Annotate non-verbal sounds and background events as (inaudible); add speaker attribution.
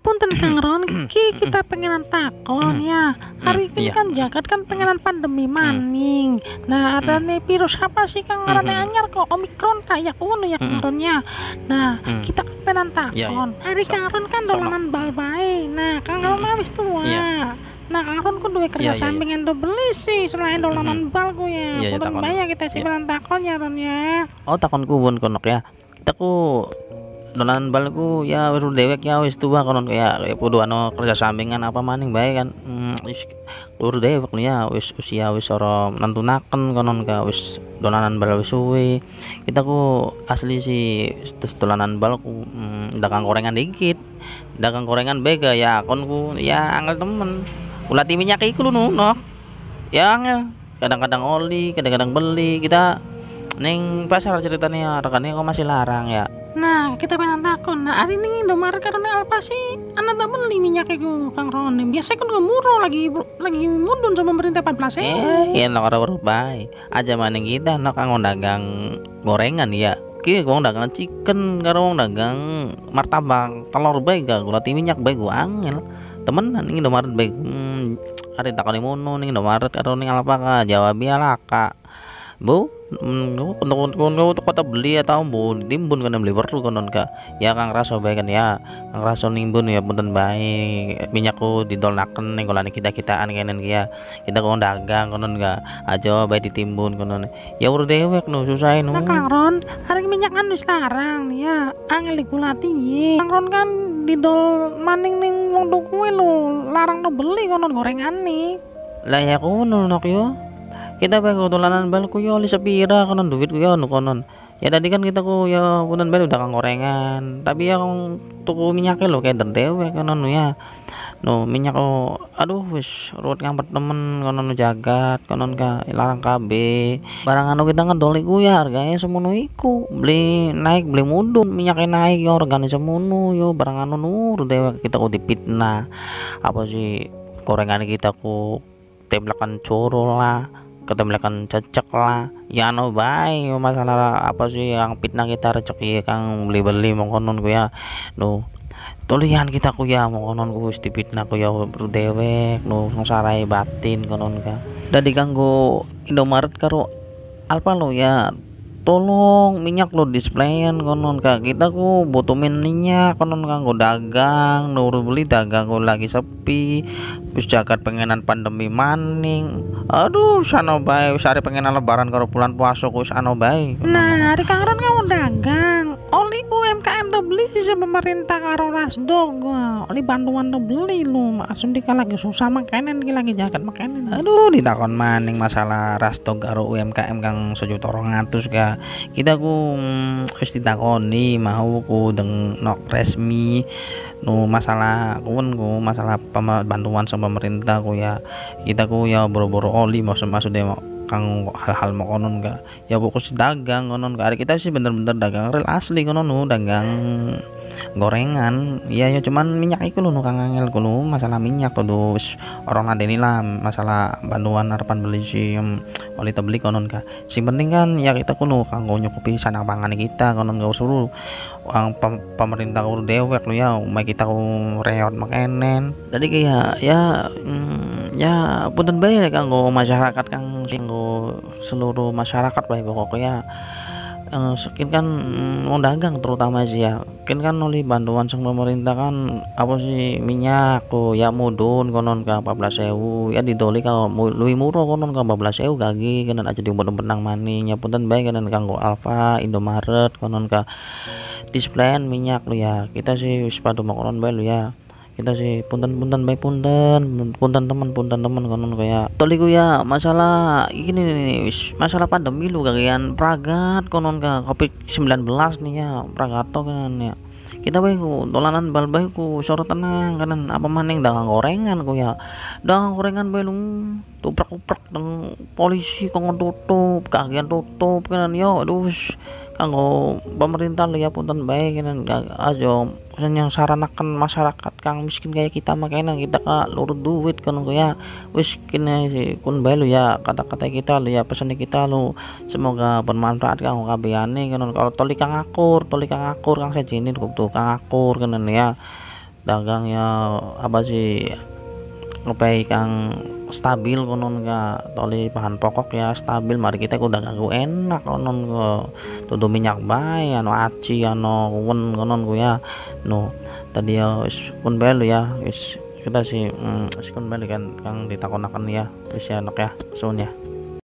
Speaker 1: punten Kang Ron ki kita pengenan takon (clears throat) ya hmm, hari ini iya. kan jagat kan pengenan pandemi hmm. maning nah hmm. ada nih virus apa sih Kang Ron yang anyar kok omikron kayak uno ya Kang Ron ya nah kita kan pengenan takon iya, iya. hari kan nah, Kang Ron nah, kan dolanan bal bae nah Kang Ron habis tua Nah, Ron kan duwe kerja yeah, sampingan yeah, beli sih selain dolanan mm -hmm. bal gue ya. Yeah, Kurang yeah, banyak kita sih yeah. takon ya Ron ya.
Speaker 2: Oh, takon ku bun konok ya. Kita ku dolan bal ya baru dewek ya wis tua konon ya kudu ya, ya ano kerja sampingan apa maning baik kan hmm, wis nih dewek ya wis usia wis nantu nentunaken konon ka wis dolanan bal wis suwe kita ku asli si tes dolanan bal hmm, dagang korengan dikit dagang korengan bega ya kon ku ya angel temen ulah minyak iku lu no ya angel kadang-kadang oli kadang-kadang beli kita Neng pasar nih rekannya kok masih larang ya.
Speaker 1: Nah, kita pengen takon. Nah, hari ini Indomaret karena apa sih? Anak temen beli minyak iku Kang Roni. Biasanya kan gak murah lagi lagi mundun sama pemerintah 14 ya. Eh, iya
Speaker 2: nak orang berubah. Aja mana kita nak kang dagang gorengan ya. Ki wong dagang chicken karo wong dagang martabak, telur baik gak gula minyak baik gua angel. Temenan ini Indomaret baik. Hmm, hari takoni mono ning Indomaret karo ning Jawab Jawa kak, Bu, Hmm, untuk untuk kota beli ya tahu bu timbun kan beli perlu konon kak ya kang raso baik kan ya kang raso nimbun ya punten baik minyakku didol nih kalau kita kita kenen kia kan, ya? kita kau dagang konon kak aja baik ditimbun konon ya ur dewek nu susah nu nah kang
Speaker 1: ron hari minyak kan sekarang ya angel gula tinggi kang ron kan didol maning ning wong lo larang tuh beli konon gorengan nih
Speaker 2: lah ya kono nok yo kita pakai tulanan bal ku yo pira konon duit ku yo anu konon ya tadi kan kita ku yo punan bal udah kang gorengan tapi e ya kong tuku minyaknya lo kayak dendewe konon ya no minyak lo aduh wis ruwet ngampet temen konon jagat konon ka larang KB barang anu kita kan dolik ku ya harganya semono iku beli naik beli mundur minyaknya e naik ya organik nu yo barang anu nur dewe kita ku dipitnah apa sih gorengan kita ku tembakan coro lah ketemelakan cocok lah ya no anu baik masalah apa sih yang fitnah kita ya kang beli beli mau konon ku ya no tulian kita ku ya konon ku isti fitnah ku ya dewek no sarai batin konon ka dan diganggu Indomaret karo apa lo ya tolong minyak lo displayan konon kak kita ku butuh minyak konon gua dagang nurul beli dagang ku lagi sepi terus jagat pengenan pandemi maning aduh sano bae sari pengenan lebaran kalau bulan puasa ku sano nah
Speaker 1: hari kangen kamu dagang oli UMKM tuh beli sih sama pemerintah karo ras rasdog oli bantuan tuh beli lu maksud dika lagi susah makanan iki lagi jaket makanan
Speaker 2: aduh ditakon maning masalah ras rasdog karo UMKM kang sejuta orang atus ga kita ku harus mm, wis ditakoni mau ku deng nok resmi nu masalah kuwen ku masalah bantuan sama pemerintah ku ya kita ku ya boro-boro oli maksud maksudnya kang hal-hal mau konon gak ya fokus dagang konon gak kita sih bener-bener dagang real asli konon nu dagang gorengan ya ya cuman minyak itu nu kang angel kuno masalah minyak tuh orang ada ini lah masalah bantuan harapan beli sih oleh beli konon gak si penting kan ya kita kuno kanggo nyukupi sanang pangan kita konon gak usuru ang pemerintah kudu dewek lu ya kita ku reot makanan jadi kayak ya hmm, ya punten baik kanggo masyarakat kang kanggo seluruh masyarakat baik pokoknya uh, eh, sekin kan mau mm, dagang terutama sih ya mungkin kan oleh bantuan sang pemerintah kan apa sih minyak kok ya mudun konon ke 14 ewu ya didoli kalau lebih murah konon ke 14 ewu gagi kena aja di umpun benang maninya punten baik kena kanggo alfa indomaret konon ke display minyak lu ya kita sih sepatu padu baik lu ya kita sih punten punten baik punten punten teman punten teman konon kan, kayak toliku ya masalah ini nih masalah pandemi lu kalian pragat konon ke covid 19 nih ya pragato kan ya kita baikku tolanan bal baikku sorot tenang kanan apa maning dagang gorengan ku ya dagang gorengan tuh lu perak dengan polisi kongon tutup kagian tutup kanan yo aduh kanggo pemerintah lu ya punten baik kan aja kan yang saranakan masyarakat kang miskin kayak kita makanya kita ka lur duit kan ya miskin kene si kun bae lu ya kata-kata kita lu ya pesan kita lu semoga bermanfaat kang kabehane kan kalau toli kang akur toli kang akur kang sejenis tuh kang akur kan ya dagang ya apa sih kang stabil konon ka toli bahan pokok ya stabil mari kita kuda ganggu enak konon ko tutu minyak bay ano aci no anu kuen konon ku ya no tadi ya wis pun belu ya wis kita sih mm, wis kun belu kan kang ditakonakan ya wis enak ya sun ya